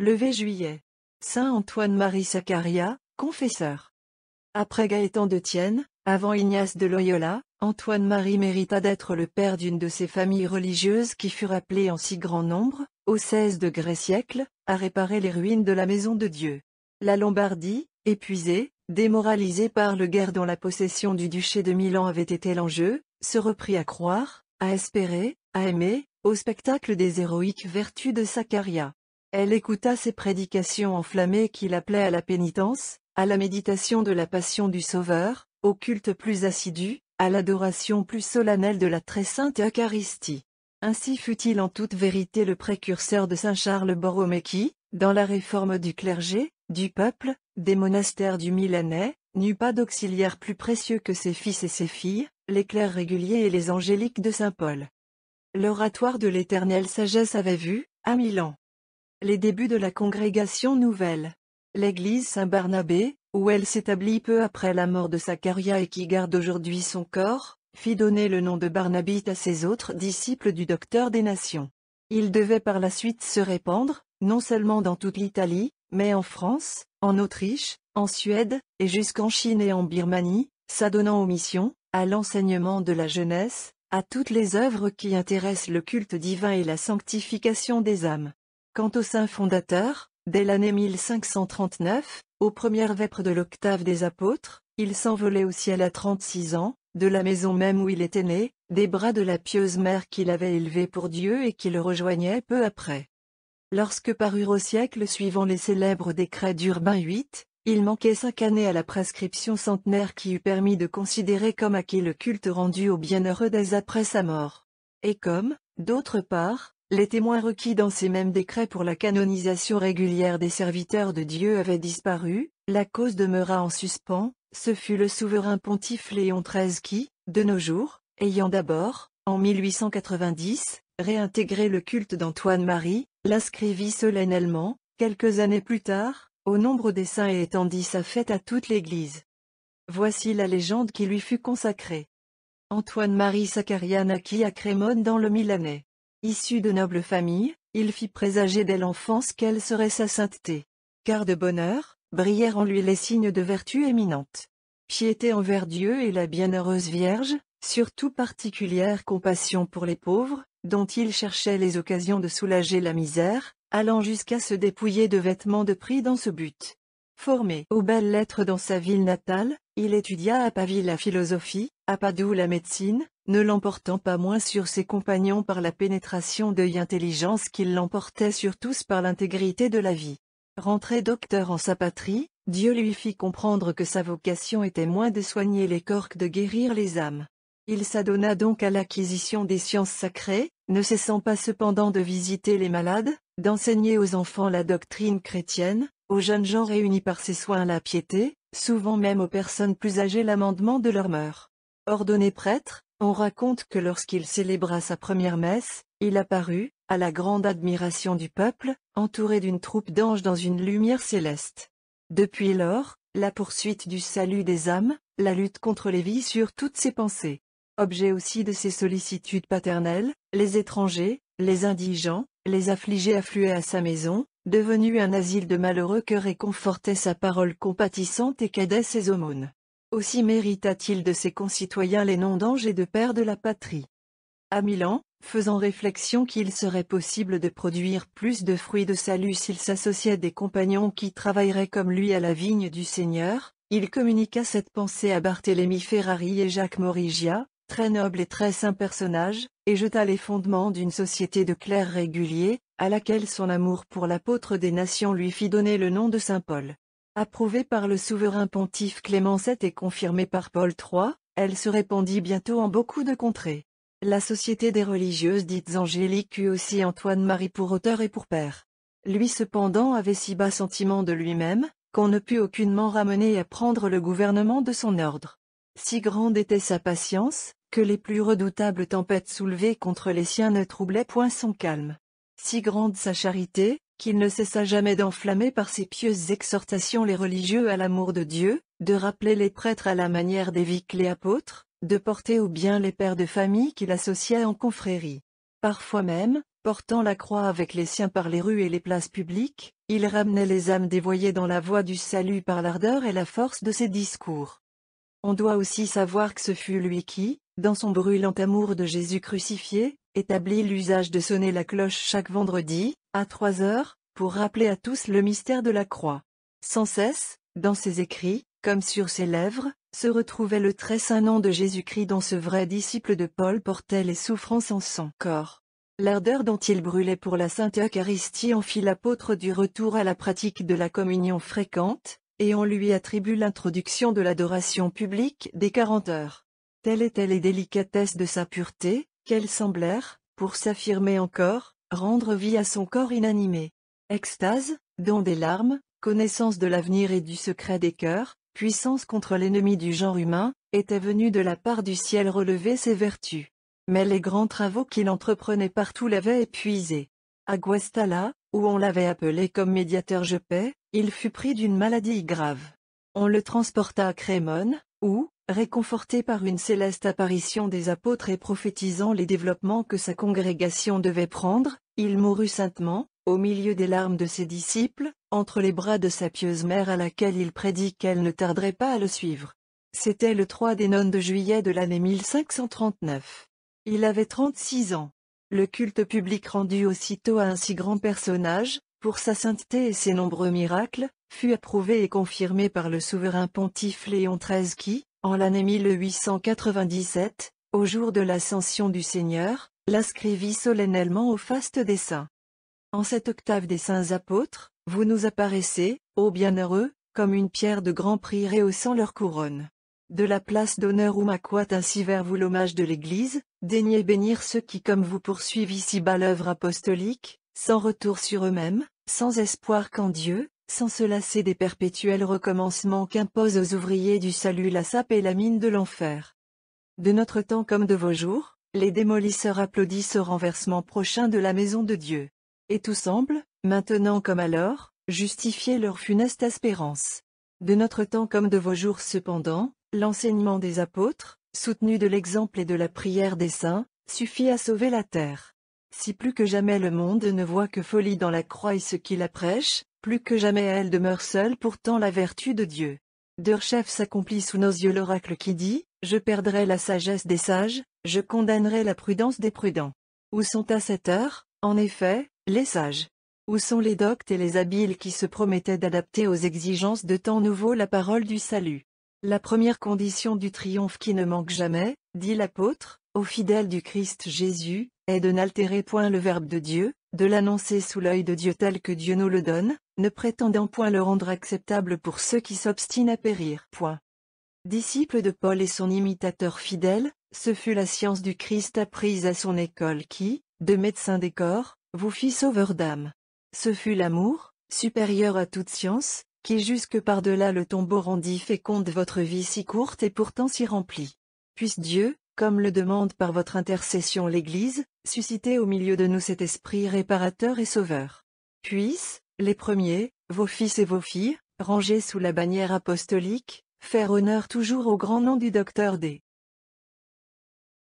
Levé juillet. Saint Antoine-Marie Saccaria, confesseur. Après Gaëtan de Tienne, avant Ignace de Loyola, Antoine-Marie mérita d'être le père d'une de ces familles religieuses qui furent appelées en si grand nombre, au XVI degré siècle, à réparer les ruines de la maison de Dieu. La Lombardie, épuisée, démoralisée par le guerre dont la possession du duché de Milan avait été l'enjeu, se reprit à croire, à espérer, à aimer, au spectacle des héroïques vertus de Saccaria. Elle écouta ses prédications enflammées qui l'appelaient à la pénitence, à la méditation de la passion du Sauveur, au culte plus assidu, à l'adoration plus solennelle de la très sainte Eucharistie. Ainsi fut-il en toute vérité le précurseur de saint Charles Borromée qui, dans la réforme du clergé, du peuple, des monastères du Milanais, n'eut pas d'auxiliaire plus précieux que ses fils et ses filles, les clercs réguliers et les angéliques de saint Paul. L'oratoire de l'éternelle sagesse avait vu, à Milan, les débuts de la congrégation nouvelle. L'église Saint-Barnabé, où elle s'établit peu après la mort de Zacharia et qui garde aujourd'hui son corps, fit donner le nom de Barnabite à ses autres disciples du docteur des nations. Il devait par la suite se répandre, non seulement dans toute l'Italie, mais en France, en Autriche, en Suède, et jusqu'en Chine et en Birmanie, s'adonnant aux missions, à l'enseignement de la jeunesse, à toutes les œuvres qui intéressent le culte divin et la sanctification des âmes. Quant au saint fondateur, dès l'année 1539, aux premières vêpres de l'octave des apôtres, il s'envolait au ciel à 36 ans, de la maison même où il était né, des bras de la pieuse mère qu'il avait élevée pour Dieu et qui le rejoignait peu après. Lorsque parurent au siècle suivant les célèbres décrets d'Urbain VIII, il manquait cinq années à la prescription centenaire qui eût permis de considérer comme acquis le culte rendu au bienheureux dès après sa mort. Et comme, d'autre part, les témoins requis dans ces mêmes décrets pour la canonisation régulière des serviteurs de Dieu avaient disparu, la cause demeura en suspens, ce fut le souverain pontife Léon XIII qui, de nos jours, ayant d'abord, en 1890, réintégré le culte d'Antoine-Marie, l'inscrivit solennellement, quelques années plus tard, au nombre des saints et étendit sa fête à toute l'Église. Voici la légende qui lui fut consacrée. Antoine-Marie Saccaria naquit à Crémone dans le Milanais. Issu de noble famille, il fit présager dès l'enfance quelle serait sa sainteté. Car de bonheur, brillèrent en lui les signes de vertu éminente. Piété envers Dieu et la bienheureuse Vierge, surtout particulière compassion pour les pauvres, dont il cherchait les occasions de soulager la misère, allant jusqu'à se dépouiller de vêtements de prix dans ce but. Formé aux belles lettres dans sa ville natale, il étudia à Pavie la philosophie, à Padoue la médecine, ne l'emportant pas moins sur ses compagnons par la pénétration d'œil intelligence qu'il l'emportait sur tous par l'intégrité de la vie. Rentré docteur en sa patrie, Dieu lui fit comprendre que sa vocation était moins de soigner les corps que de guérir les âmes. Il s'adonna donc à l'acquisition des sciences sacrées, ne cessant pas cependant de visiter les malades, d'enseigner aux enfants la doctrine chrétienne, aux jeunes gens réunis par ses soins la piété, souvent même aux personnes plus âgées l'amendement de leurs mœurs. Ordonné prêtre, on raconte que lorsqu'il célébra sa première messe, il apparut, à la grande admiration du peuple, entouré d'une troupe d'anges dans une lumière céleste. Depuis lors, la poursuite du salut des âmes, la lutte contre les vies sur toutes ses pensées. Objet aussi de ses sollicitudes paternelles, les étrangers, les indigents, les affligés affluaient à sa maison, devenue un asile de malheureux que réconfortait sa parole compatissante et cadait ses aumônes. Aussi mérita-t-il de ses concitoyens les noms d'anges et de père de la patrie. À Milan, faisant réflexion qu'il serait possible de produire plus de fruits de salut s'il s'associait des compagnons qui travailleraient comme lui à la vigne du Seigneur, il communiqua cette pensée à Barthélemy Ferrari et Jacques Morigia, très nobles et très saints personnages, et jeta les fondements d'une société de clercs réguliers, à laquelle son amour pour l'apôtre des nations lui fit donner le nom de Saint Paul. Approuvée par le souverain pontife Clément VII et confirmée par Paul III, elle se répandit bientôt en beaucoup de contrées. La Société des religieuses dites angéliques eut aussi Antoine-Marie pour auteur et pour père. Lui cependant avait si bas sentiment de lui-même, qu'on ne put aucunement ramener à prendre le gouvernement de son ordre. Si grande était sa patience, que les plus redoutables tempêtes soulevées contre les siens ne troublaient point son calme. Si grande sa charité, qu'il ne cessa jamais d'enflammer par ses pieuses exhortations les religieux à l'amour de Dieu, de rappeler les prêtres à la manière des les apôtres, de porter au bien les pères de famille qu'il associait en confrérie. Parfois même, portant la croix avec les siens par les rues et les places publiques, il ramenait les âmes dévoyées dans la voie du salut par l'ardeur et la force de ses discours. On doit aussi savoir que ce fut lui qui, dans son brûlant amour de Jésus crucifié, établit l'usage de sonner la cloche chaque vendredi, à trois heures, pour rappeler à tous le mystère de la croix. Sans cesse, dans ses écrits, comme sur ses lèvres, se retrouvait le très saint nom de Jésus-Christ dont ce vrai disciple de Paul portait les souffrances en son corps. L'ardeur dont il brûlait pour la Sainte Eucharistie en fit l'apôtre du retour à la pratique de la communion fréquente, et on lui attribue l'introduction de l'adoration publique des quarante heures. Telles étaient les délicatesses de sa pureté, qu'elles semblèrent, pour s'affirmer encore, Rendre vie à son corps inanimé. Extase, don des larmes, connaissance de l'avenir et du secret des cœurs, puissance contre l'ennemi du genre humain, était venu de la part du ciel relever ses vertus. Mais les grands travaux qu'il entreprenait partout l'avaient épuisé. À Guastala, où on l'avait appelé comme médiateur je paix, il fut pris d'une maladie grave. On le transporta à Crémone, où, réconforté par une céleste apparition des apôtres et prophétisant les développements que sa congrégation devait prendre, il mourut saintement, au milieu des larmes de ses disciples, entre les bras de sa pieuse mère à laquelle il prédit qu'elle ne tarderait pas à le suivre. C'était le 3 des nonnes de juillet de l'année 1539. Il avait 36 ans. Le culte public rendu aussitôt à un si grand personnage, pour sa sainteté et ses nombreux miracles, fut approuvé et confirmé par le souverain pontife Léon XIII qui, en l'année 1897, au jour de l'ascension du Seigneur, l'inscrivit solennellement au faste des saints. En cette octave des saints apôtres, vous nous apparaissez, ô bienheureux, comme une pierre de grand prix rehaussant leur couronne. De la place d'honneur où m'accouate ainsi vers vous l'hommage de l'Église, daignez bénir ceux qui comme vous poursuivent ici-bas l'œuvre apostolique, sans retour sur eux-mêmes, sans espoir qu'en Dieu, sans se lasser des perpétuels recommencements qu'imposent aux ouvriers du salut la sape et la mine de l'enfer. De notre temps comme de vos jours, les démolisseurs applaudissent au renversement prochain de la maison de Dieu. Et tout semble, maintenant comme alors, justifier leur funeste espérance. De notre temps comme de vos jours cependant, l'enseignement des apôtres, soutenu de l'exemple et de la prière des saints, suffit à sauver la terre. Si plus que jamais le monde ne voit que folie dans la croix et ce qui la prêche, plus que jamais elle demeure seule pourtant la vertu de Dieu. Deux chefs s'accomplit sous nos yeux l'oracle qui dit, Je perdrai la sagesse des sages, je condamnerai la prudence des prudents. Où sont à cette heure, en effet, les sages Où sont les doctes et les habiles qui se promettaient d'adapter aux exigences de temps nouveau la parole du salut La première condition du triomphe qui ne manque jamais, dit l'apôtre, aux fidèles du Christ Jésus, est de n'altérer point le Verbe de Dieu, de l'annoncer sous l'œil de Dieu tel que Dieu nous le donne, ne prétendant point le rendre acceptable pour ceux qui s'obstinent à périr. Point. Disciple de Paul et son imitateur fidèle, ce fut la science du Christ apprise à son école qui, de médecin des corps, vous fit sauveur d'âme. Ce fut l'amour, supérieur à toute science, qui jusque par-delà le tombeau rendit féconde votre vie si courte et pourtant si remplie. Puisse Dieu, comme le demande par votre intercession l'Église, suscitez au milieu de nous cet esprit réparateur et sauveur. Puissent, les premiers, vos fils et vos filles, rangés sous la bannière apostolique, faire honneur toujours au grand nom du docteur D.